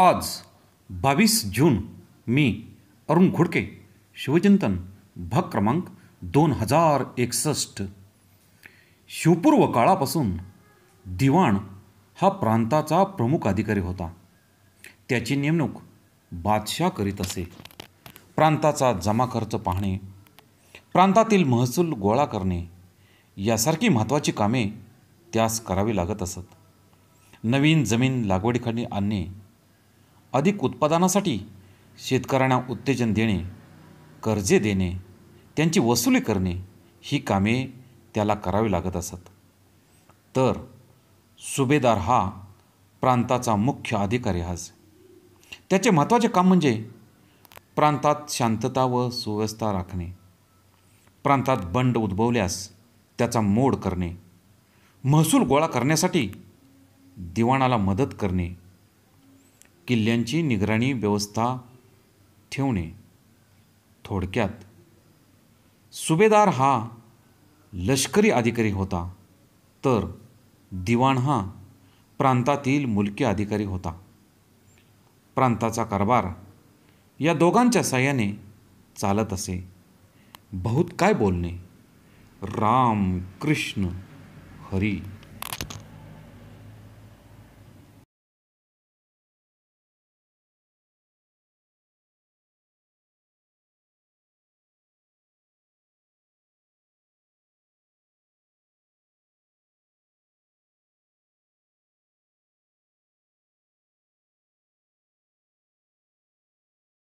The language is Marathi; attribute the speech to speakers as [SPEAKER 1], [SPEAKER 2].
[SPEAKER 1] आज बावीस जून मी अरुण घोडके शिवचिंतन भाग क्रमांक दोन हजार एकसष्ट शिवपूर्व काळापासून दिवाण हा प्रांताचा प्रमुख अधिकारी होता त्याची नेमणूक बादशाह करीत असे प्रांताचा जमा खर्च पाहणे प्रांतातील महसूल गोळा करणे यासारखी महत्त्वाची कामे त्यास करावी लागत असत नवीन जमीन लागवडीखाली आणणे अधिक उत्पादनासाठी शेतकऱ्यांना उत्तेजन देणे कर्जे देणे त्यांची वसुली करणे ही कामे त्याला करावी लागत असत तर सुभेदार हा प्रांताचा मुख्य अधिकारी हाच त्याचे महत्त्वाचे काम म्हणजे प्रांतात शांतता व सुव्यवस्था राखणे प्रांतात बंड उद्भवल्यास त्याचा मोड करणे महसूल गोळा करण्यासाठी दिवाणाला मदत करणे किल्ल्यांची निगराणी व्यवस्था ठेवणे थोडक्यात सुभेदार हा लष्करी अधिकारी होता तर दिवाण हा प्रांतातील मुलकी अधिकारी होता प्रांताचा कारभार या दोघांच्या सहाय्याने चालत असे बहुत काय बोलणे राम कृष्ण हरी